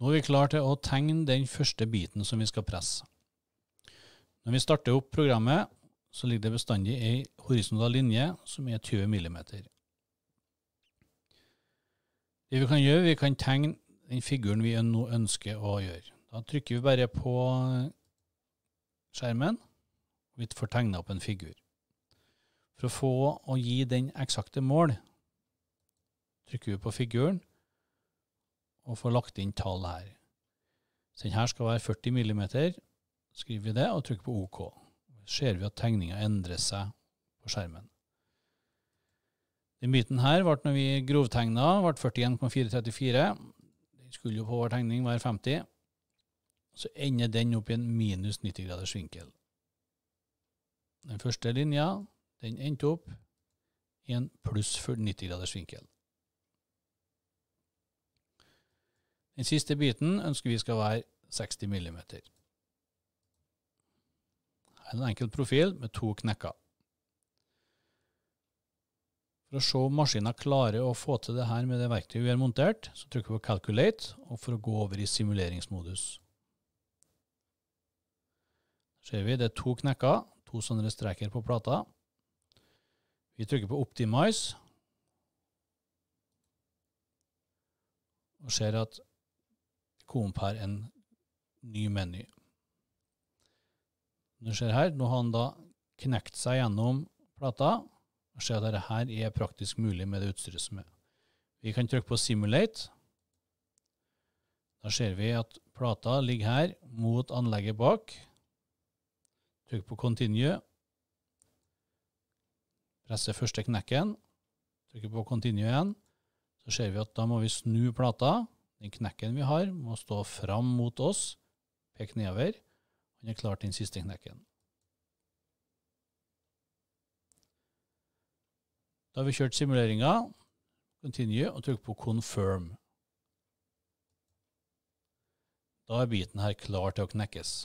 Nå er vi klare til å tegne den første biten som vi skal presse. Når vi starter opp programmet, så ligger det bestandig ei horisontal linje som er 20 mm. Det vi kan gjøre, vi kan tegne den figuren vi nå ønsker å gjøre. Da trykker vi bare på skjermen, og vi får tegna opp en figur. For å få å gi den eksakte mål, trykker vi på figuren, og får lagt inn tall her. Så denne skal være 40 mm. Skriver vi det og trykker på OK. Ser vi at tegninga endrer seg på skjermen. Den biten her ble når vi grovtegna, 41,434. Den skulle jo på vår tegning være 50. Så ender den opp i en minus 90 graders vinkel. Den første linja den endte opp i en pluss 90 graders vinkel. Den siste biten ønsker vi skal være 60 mm. en enkel profil med to knekker. For å se om maskinen klarer å få til det her med det verktøyet vi har montert, så trykker vi på 'calculate' og for å gå over i simuleringsmodus. Ser vi det er to knekker, to sånne streker på plata. Vi trykker på 'optimize' og ser at kompær en ny meny. Du ser her, nå har han da knekt seg gjennom plata. og ser at dette her er praktisk mulig med det utstyret som er. Vi kan trykke på 'simulate'. Da ser vi at plata ligger her mot anlegget bak. Trykk på 'continue'. Presse første knekken. Trykker på 'continue' igjen. Så ser vi at da må vi snu plata. Den knekken vi har, må stå fram mot oss, pek nedover. Han har klart den siste knekken. Da har vi kjørt simuleringa. Continue og trykk på confirm. Da er biten her klar til å knekkes.